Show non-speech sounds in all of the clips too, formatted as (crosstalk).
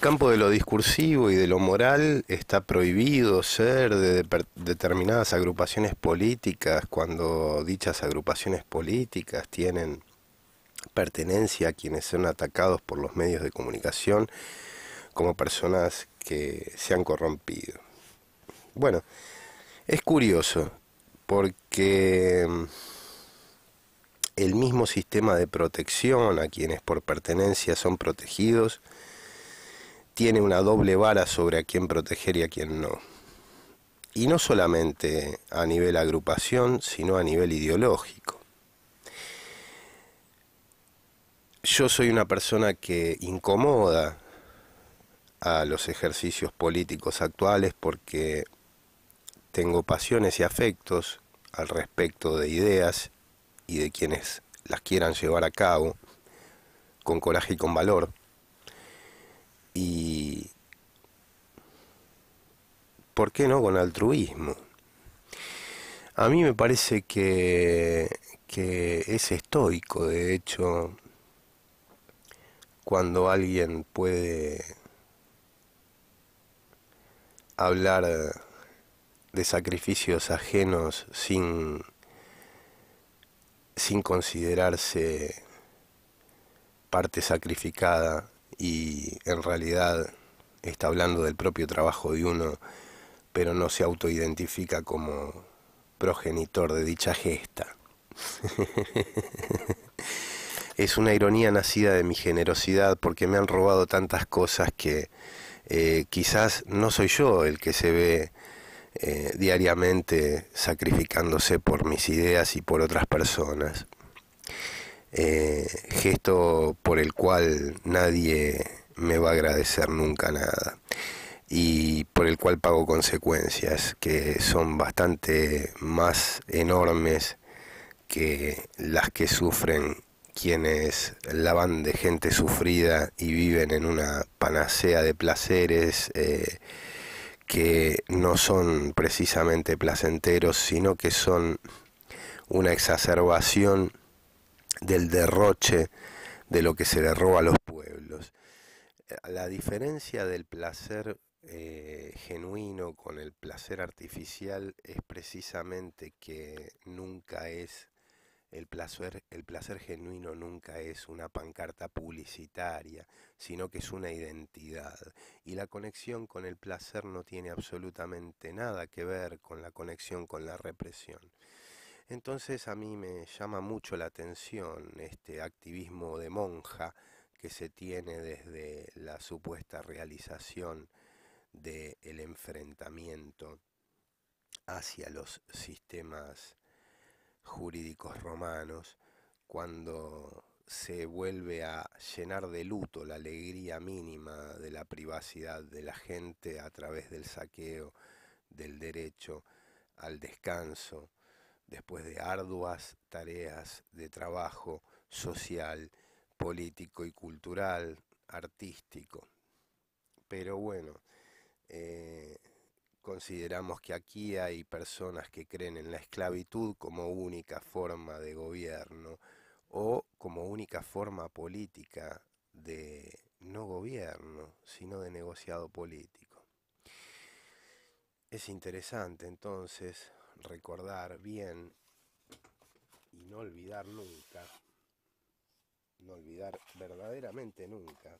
campo de lo discursivo y de lo moral está prohibido ser de determinadas agrupaciones políticas cuando dichas agrupaciones políticas tienen pertenencia a quienes son atacados por los medios de comunicación como personas que se han corrompido. Bueno, es curioso porque mm, el mismo sistema de protección a quienes por pertenencia son protegidos tiene una doble vara sobre a quién proteger y a quién no. Y no solamente a nivel agrupación, sino a nivel ideológico. Yo soy una persona que incomoda a los ejercicios políticos actuales porque tengo pasiones y afectos al respecto de ideas y de quienes las quieran llevar a cabo con coraje y con valor y, ¿por qué no?, con altruismo. A mí me parece que, que es estoico, de hecho, cuando alguien puede hablar de sacrificios ajenos sin, sin considerarse parte sacrificada y en realidad está hablando del propio trabajo de uno, pero no se autoidentifica como progenitor de dicha gesta. (laughs) es una ironía nacida de mi generosidad porque me han robado tantas cosas que eh, quizás no soy yo el que se ve eh, diariamente sacrificándose por mis ideas y por otras personas. Eh, gesto por el cual nadie me va a agradecer nunca nada y por el cual pago consecuencias que son bastante más enormes que las que sufren quienes lavan de gente sufrida y viven en una panacea de placeres eh, que no son precisamente placenteros, sino que son una exacerbación del derroche de lo que se le roba a los pueblos. Eh, la diferencia del placer eh, genuino con el placer artificial es precisamente que nunca es el placer, el placer genuino nunca es una pancarta publicitaria, sino que es una identidad. Y la conexión con el placer no tiene absolutamente nada que ver con la conexión con la represión. Entonces a mí me llama mucho la atención este activismo de monja que se tiene desde la supuesta realización del enfrentamiento hacia los sistemas jurídicos romanos cuando se vuelve a llenar de luto la alegría mínima de la privacidad de la gente a través del saqueo del derecho al descanso, después de arduas tareas de trabajo social, político y cultural, artístico. Pero bueno, eh, consideramos que aquí hay personas que creen en la esclavitud como única forma de gobierno o como única forma política de no gobierno, sino de negociado político. Es interesante entonces recordar bien y no olvidar nunca, no olvidar verdaderamente nunca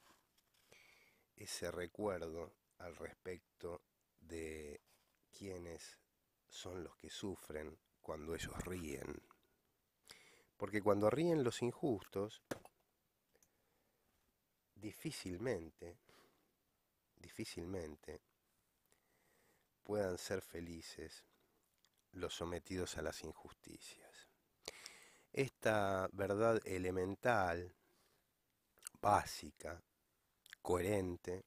ese recuerdo al respecto de quienes son los que sufren cuando ellos ríen. Porque cuando ríen los injustos, difícilmente, difícilmente puedan ser felices los sometidos a las injusticias. Esta verdad elemental, básica, coherente,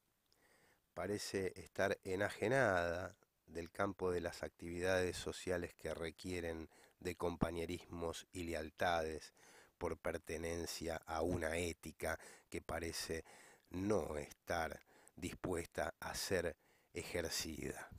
parece estar enajenada del campo de las actividades sociales que requieren de compañerismos y lealtades por pertenencia a una ética que parece no estar dispuesta a ser ejercida.